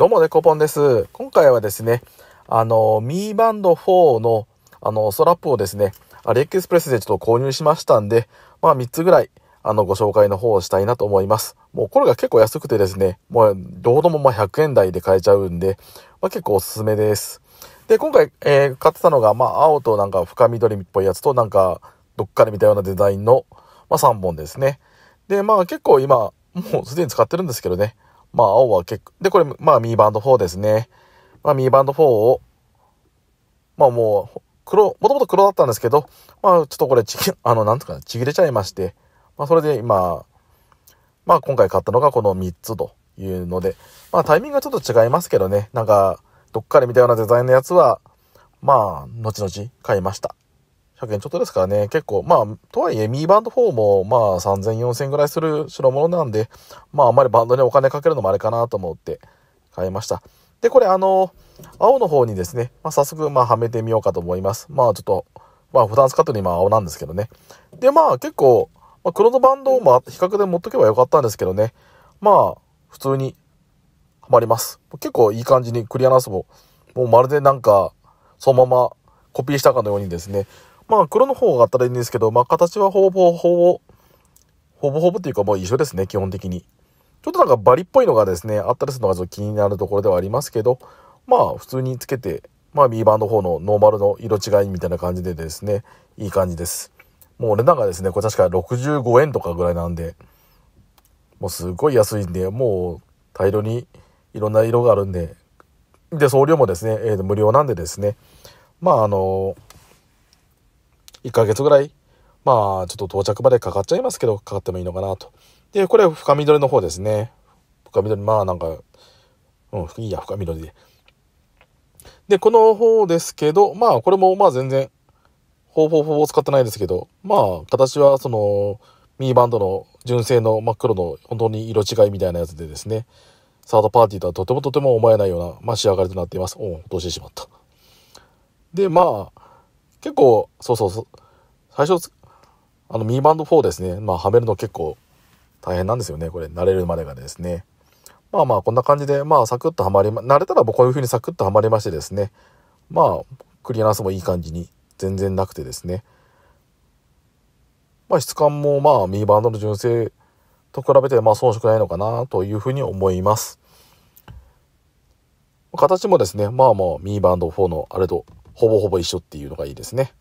どうも、デコポンです。今回はですね、あの、ミーバンド4の、あの、ストラップをですね、アリエクスプレスでちょっと購入しましたんで、まあ3つぐらい、あの、ご紹介の方をしたいなと思います。もうこれが結構安くてですね、もう、どうどもま100円台で買えちゃうんで、まあ結構おすすめです。で、今回、えー、買ってたのが、まあ青となんか深緑っぽいやつと、なんか、どっかで見たようなデザインの、まあ3本ですね。で、まあ結構今、もうすでに使ってるんですけどね。まあ、青は結構、で、これ、まあ、ミーバンド4ですね。まあ、ミーバンド4を、まあ、もう、黒、もともと黒だったんですけど、まあ、ちょっとこれちぎ、あの、なんとかな、ちぎれちゃいまして、まあ、それで今、まあ、今回買ったのがこの3つというので、まあ、タイミングがちょっと違いますけどね、なんか、どっかで見たようなデザインのやつは、まあ、後々買いました。100円ちょっとですからね、結構、まあ、とはいえ、ミーバンド4も、まあ、3000、4000ぐらいする代物なんで、まあ、あんまりバンドにお金かけるのもあれかなと思って買いました。で、これ、あの、青の方にですね、まあ、早速、まあ、はめてみようかと思います。まあ、ちょっと、まあ、普段使ってる今、青なんですけどね。で、まあ、結構、まあ、黒のバンドも比較で持っとけばよかったんですけどね、まあ、普通に、はまります。結構いい感じにクリアナスも、もうまるでなんか、そのままコピーしたかのようにですね、まあ、黒の方があったらいいんですけど、まあ、形はほぼほぼ、ほぼほぼっていうかもう一緒ですね、基本的に。ちょっとなんかバリっぽいのがですね、あったりするのがちょっと気になるところではありますけど、まあ、普通につけて、まあ、B 版の方のノーマルの色違いみたいな感じでですね、いい感じです。もう俺なんかですね、これ確か65円とかぐらいなんで、もうすごい安いんで、もう大量にいろんな色があるんで、で、送料もですね、えー、無料なんでですね、まああのー1ヶ月ぐらい、まあ、ちょっと到着までかかっちゃいますけど、かかってもいいのかなと。で、これ深緑の方ですね。深緑、まあなんか、うん、いいや、深緑で。で、この方ですけど、まあ、これもまあ全然、ほぼほぼ使ってないですけど、まあ、形はその、ミーバンドの純正の真っ黒の本当に色違いみたいなやつでですね、サードパーティーとはとてもとても思えないような、まあ、仕上がりとなっています。おお、落としてしまった。で、まあ、結構、そうそうそう、最初、あの、ミーバンド4ですね。まあ、はめるの結構大変なんですよね。これ、慣れるまでがですね。まあまあ、こんな感じで、まあ、サクッとはまりま、慣れたらもうこういう風にサクッとはまりましてですね。まあ、クリアランスもいい感じに全然なくてですね。まあ、質感もまあ、ミーバンドの純正と比べて、まあ、遜色ないのかなというふうに思います。形もですね、まあまあ、ミーバンド4のあれとほぼほぼ一緒っていうのがいいですね。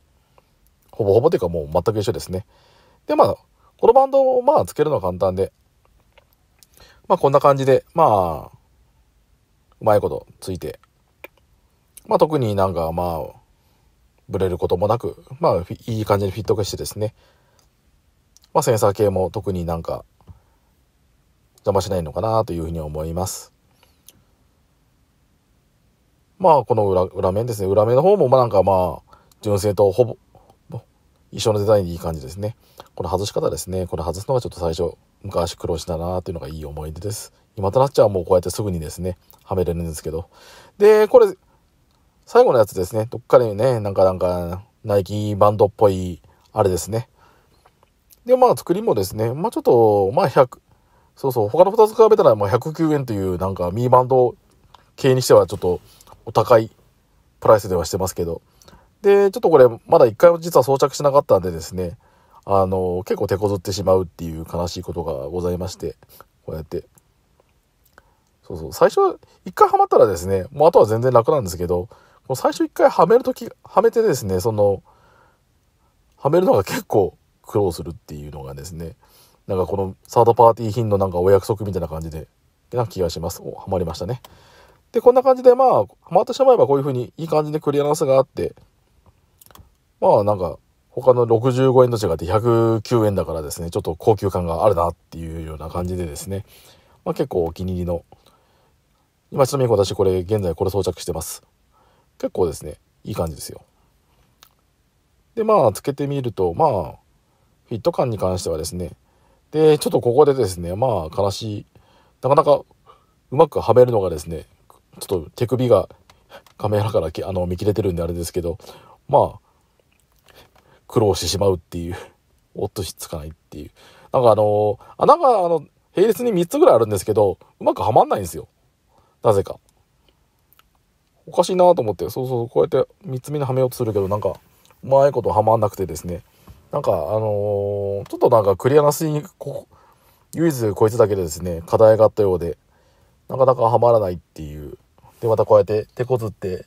ほぼほぼというかもう全く一緒ですね。で、まあ、このバンドをまあつけるのは簡単で、まあこんな感じで、まあ、うまいことついて、まあ特になんかまあ、ブレることもなく、まあいい感じにフィット化してですね、まあセンサー系も特になんか邪魔しないのかなというふうに思います。まあ、この裏、裏面ですね。裏面の方も、まあなんかまあ、純正とほぼ、一緒のデザインでいい感じですね。この外し方ですね。これ外すのがちょっと最初、昔苦労したなっていうのがいい思い出です。今となっちゃうもうこうやってすぐにですね、はめれるんですけど。で、これ、最後のやつですね。どっかにね、なんかなんか、ナイキバンドっぽい、あれですね。で、まあ作りもですね、まあちょっと、まあ100、そうそう、他の2つ比べたらまあ109円というなんかミーバンド系にしてはちょっとお高いプライスではしてますけど。で、ちょっとこれ、まだ一回も実は装着しなかったんでですね、あの、結構手こずってしまうっていう悲しいことがございまして、こうやって。そうそう、最初、一回はまったらですね、もうあとは全然楽なんですけど、最初一回はめるとき、はめてですね、その、はめるのが結構苦労するっていうのがですね、なんかこのサードパーティー品のなんかお約束みたいな感じで、な気がします。お、はまりましたね。で、こんな感じで、まあ、ハマってしまえばこういう風にいい感じでクリアランスがあって、まあなんか、他の65円と違って109円だからですね、ちょっと高級感があるなっていうような感じでですね、まあ結構お気に入りの、今ちなみに私これ現在これ装着してます。結構ですね、いい感じですよ。で、まあつけてみると、まあ、フィット感に関してはですね、で、ちょっとここでですね、まあ悲しい、なかなかうまくはめるのがですね、ちょっと手首がカメラからあの見切れてるんであれですけど、まあ、苦労してしまうっていう、おっとしつかないっていう。なんかあの、穴があの、並列に3つぐらいあるんですけど、うまくはまんないんですよ。なぜか。おかしいなと思って、そうそう、こうやって3つ目にはめようとするけど、なんか、うまいことはまんなくてですね。なんか、あのー、ちょっとなんかクリアなしに、こ唯一こいつだけでですね、課題があったようで、なかなかはまらないっていう。で、またこうやって手こずって、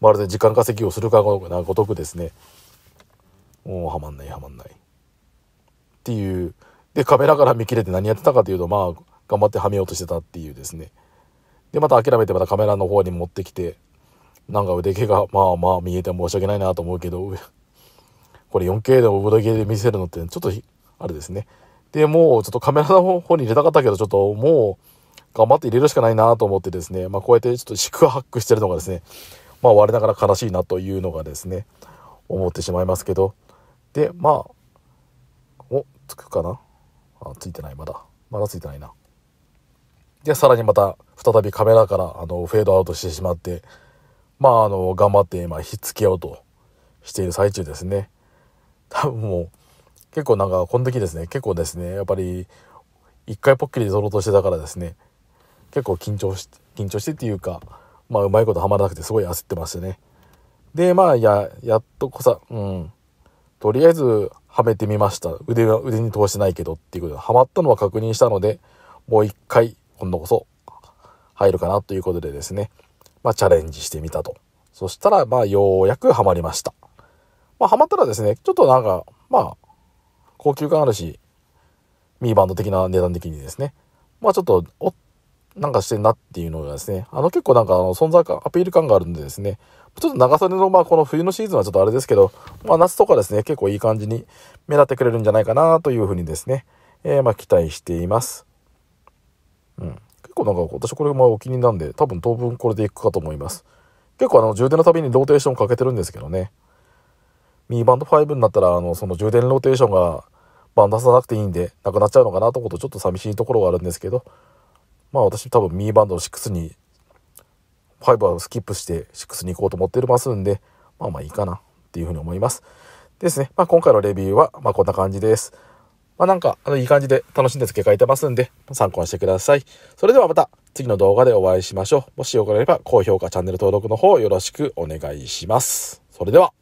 まるで時間稼ぎをするかごとくですね、もうはまんないはまんない。っていう、で、カメラから見切れて何やってたかというと、まあ、頑張ってはめようとしてたっていうですね。で、また諦めてまたカメラの方に持ってきて、なんか腕毛が、まあまあ見えて申し訳ないなと思うけど、これ 4K で腕毛で見せるのってちょっと、あれですね。で、もうちょっとカメラの方に入れたかったけど、ちょっともう、頑張って入れるしかないなと思ってですね、まあ、こうやってちょっと四苦八苦してるのがですね、まあ、我ながら悲しいなというのがですね、思ってしまいますけど、で、まあ、お、つくかなあ、ついてない、まだ。まだついてないな。で、さらにまた、再びカメラから、あの、フェードアウトしてしまって、まあ、あの、頑張って、今、あ、ひっつけようとしている最中ですね。多分もう、結構なんか、この時ですね、結構ですね、やっぱり、一回ポッキリ撮ろうとしてたからですね、結構緊張して緊張してっていうかまあうまいことはまらなくてすごい焦ってましたねでまあややっとこさうんとりあえずはめてみました腕腕に通してないけどっていうことではまったのは確認したのでもう一回今度こそ入るかなということでですねまあチャレンジしてみたとそしたらまあようやくはまりましたまあはまったらですねちょっとなんかまあ高級感あるしミーバンド的な値段的にですねまあちょっとおっなんかしてんなっていうのがですね、あの結構なんかあの存在感、アピール感があるんでですね、ちょっと長袖のまあこの冬のシーズンはちょっとあれですけど、まあ夏とかですね、結構いい感じに目立ってくれるんじゃないかなというふうにですね、えー、まあ期待しています。うん。結構なんか私これまあお気に入りなんで、多分当分これでいくかと思います。結構あの充電のたびにローテーションかけてるんですけどね。ミーバンド5になったらあのその充電ローテーションがバン出さなくていいんでなくなっちゃうのかなと思うとちょっと寂しいところがあるんですけど、まあ私多分ミーバンドの6に、5はスキップして6に行こうと思ってますんで、まあまあいいかなっていうふうに思います。ですね。まあ今回のレビューは、まあこんな感じです。まあなんか、あの、いい感じで楽しんで付け替えてますんで、参考にしてください。それではまた次の動画でお会いしましょう。もしよければ高評価、チャンネル登録の方よろしくお願いします。それでは。